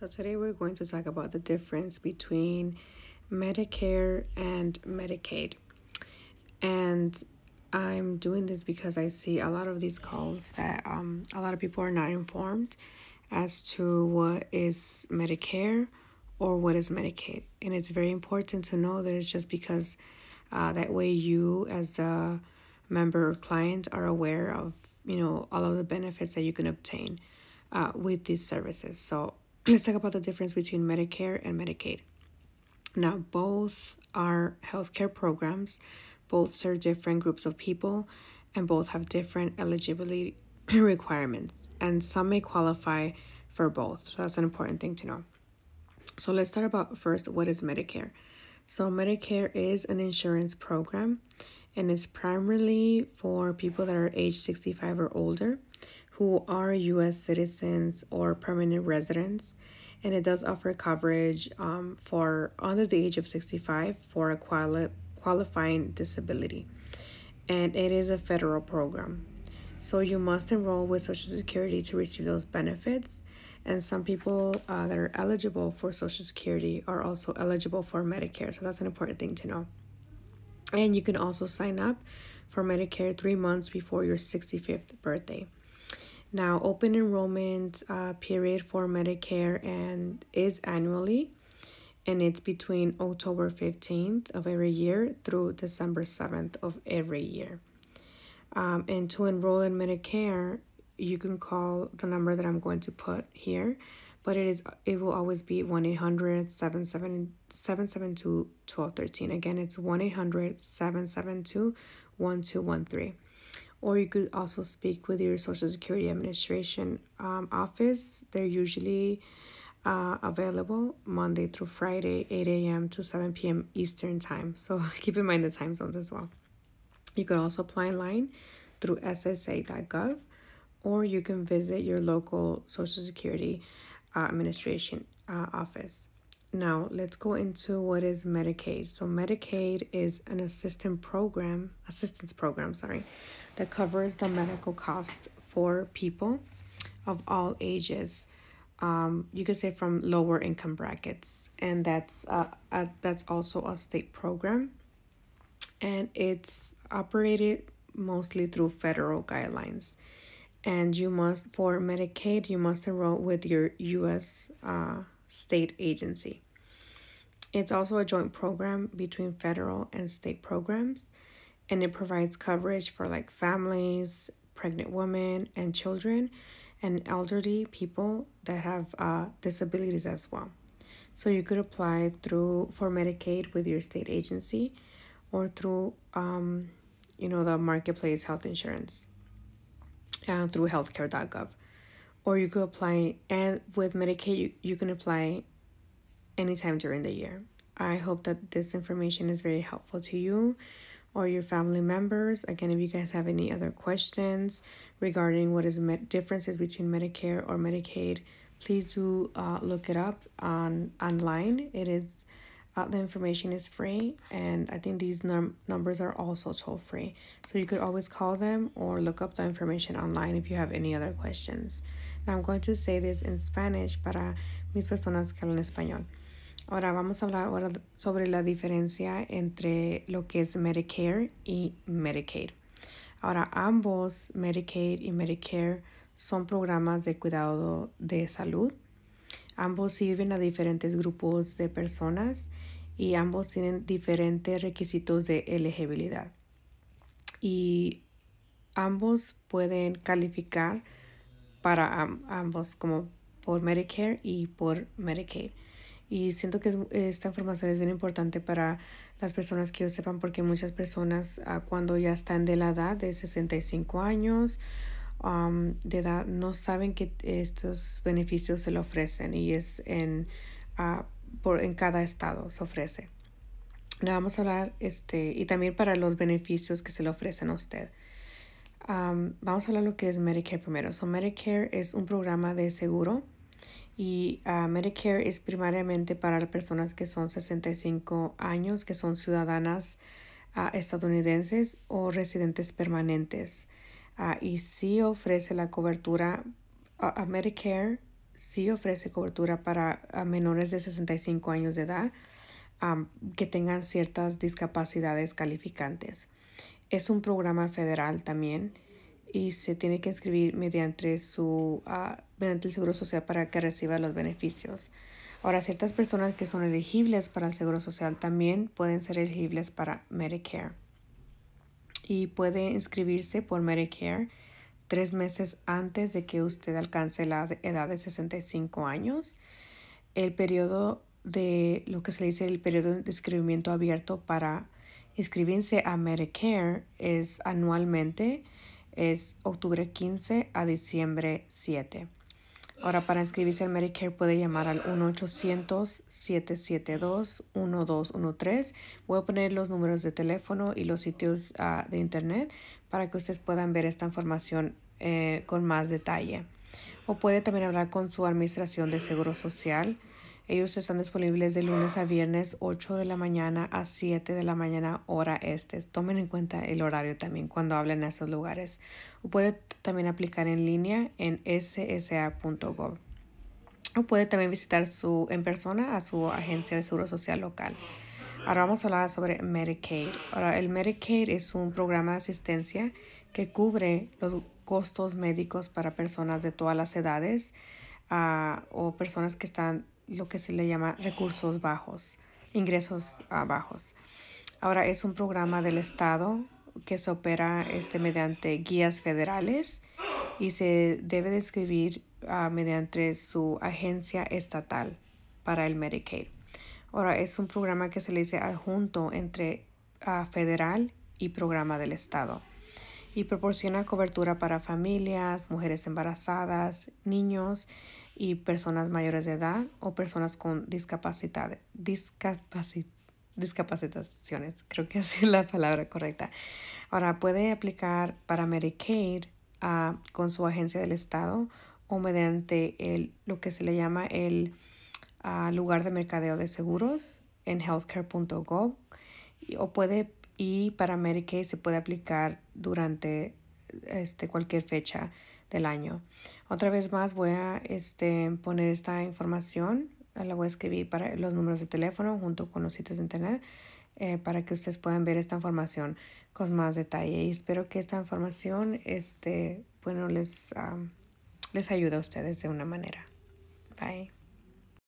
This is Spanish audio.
So today we're going to talk about the difference between Medicare and Medicaid. And I'm doing this because I see a lot of these calls that um, a lot of people are not informed as to what is Medicare or what is Medicaid. And it's very important to know this just because uh, that way you as a member or client are aware of, you know, all of the benefits that you can obtain uh, with these services. So let's talk about the difference between Medicare and Medicaid. Now, both are healthcare programs, both serve different groups of people, and both have different eligibility requirements, and some may qualify for both. So that's an important thing to know. So let's start about first what is Medicare. So Medicare is an insurance program and it's primarily for people that are age 65 or older who are U.S. citizens or permanent residents, and it does offer coverage um, for under the age of 65 for a quali qualifying disability, and it is a federal program. So you must enroll with Social Security to receive those benefits, and some people uh, that are eligible for Social Security are also eligible for Medicare, so that's an important thing to know. And you can also sign up for Medicare three months before your 65th birthday. Now, open enrollment uh, period for Medicare and is annually, and it's between October 15th of every year through December 7th of every year. Um, and to enroll in Medicare, you can call the number that I'm going to put here, but it is it will always be 1-800-772-1213. Again, it's 1-800-772-1213 or you could also speak with your Social Security Administration um, office. They're usually uh, available Monday through Friday, 8 a.m. to 7 p.m. Eastern Time. So keep in mind the time zones as well. You could also apply online through ssa.gov, or you can visit your local Social Security uh, Administration uh, office. Now, let's go into what is Medicaid. So Medicaid is an assistance program, assistance program, sorry, that covers the medical costs for people of all ages. Um, you could say from lower income brackets, and that's uh, a, uh, that's also a state program, and it's operated mostly through federal guidelines. And you must for Medicaid, you must enroll with your U.S. Uh, state agency. It's also a joint program between federal and state programs and it provides coverage for like families, pregnant women, and children, and elderly people that have uh, disabilities as well. So you could apply through for Medicaid with your state agency, or through um, you know the marketplace health insurance, uh, through healthcare.gov, or you could apply and with Medicaid you, you can apply anytime during the year. I hope that this information is very helpful to you or your family members. Again, if you guys have any other questions regarding what is the differences between Medicare or Medicaid, please do uh, look it up on online. It is uh, the information is free, and I think these num numbers are also toll free. So you could always call them or look up the information online if you have any other questions. Now I'm going to say this in Spanish para mis personas que hablan español. Ahora vamos a hablar sobre la diferencia entre lo que es Medicare y Medicaid. Ahora ambos, Medicaid y Medicare, son programas de cuidado de salud. Ambos sirven a diferentes grupos de personas y ambos tienen diferentes requisitos de elegibilidad. Y ambos pueden calificar para ambos como por Medicare y por Medicaid. Y siento que esta información es bien importante para las personas que yo sepan porque muchas personas ah, cuando ya están de la edad de 65 años um, de edad no saben que estos beneficios se le ofrecen y es en, ah, por, en cada estado se ofrece. Le vamos a hablar este, y también para los beneficios que se le ofrecen a usted. Um, vamos a hablar lo que es Medicare primero. So, Medicare es un programa de seguro y ah, Medicare es primariamente para personas que son 65 años, que son ciudadanas ah, estadounidenses o residentes permanentes. Ah, y sí ofrece la cobertura, Medicare sí ofrece cobertura para menores de 65 años de edad que tengan ciertas discapacidades calificantes. Es un programa federal también y se tiene que inscribir mediante, su, ah, mediante el Seguro Social para que reciba los beneficios. Ahora, ciertas personas que son elegibles para el Seguro Social también pueden ser elegibles para Medicare. Y puede inscribirse por Medicare tres meses antes de que usted alcance la edad de 65 años. El periodo de lo que se le dice el periodo de inscribimiento abierto para inscribirse a Medicare es anualmente es octubre 15 a diciembre 7. Ahora, para inscribirse en Medicare puede llamar al 1-800-772-1213. Voy a poner los números de teléfono y los sitios ah, de internet para que ustedes puedan ver esta información eh, con más detalle. O puede también hablar con su administración de seguro social ellos están disponibles de lunes a viernes 8 de la mañana a 7 de la mañana hora este. Tomen en cuenta el horario también cuando hablen a esos lugares. O puede también aplicar en línea en ssa.gov. O puede también visitar su, en persona a su agencia de seguro social local. Ahora vamos a hablar sobre Medicaid. Ahora, el Medicaid es un programa de asistencia que cubre los costos médicos para personas de todas las edades ah, o personas que están lo que se le llama recursos bajos, ingresos bajos. Ahora es un programa del Estado que se opera este, mediante guías federales y se debe describir ah, mediante su agencia estatal para el Medicaid. Ahora es un programa que se le dice adjunto entre ah, federal y programa del Estado y proporciona cobertura para familias, mujeres embarazadas, niños, y personas mayores de edad o personas con discapacidad, discapacitaciones, creo que es la palabra correcta. Ahora puede aplicar para Medicaid ah, con su agencia del estado o mediante el, lo que se le llama el ah, lugar de mercadeo de seguros en healthcare.gov o puede y para Medicaid se puede aplicar durante este, cualquier fecha del año. Otra vez más voy a este, poner esta información, la voy a escribir para los números de teléfono junto con los sitios de internet eh, para que ustedes puedan ver esta información con más detalle. Y espero que esta información este, bueno, les, les ayude a ustedes de una manera. Bye.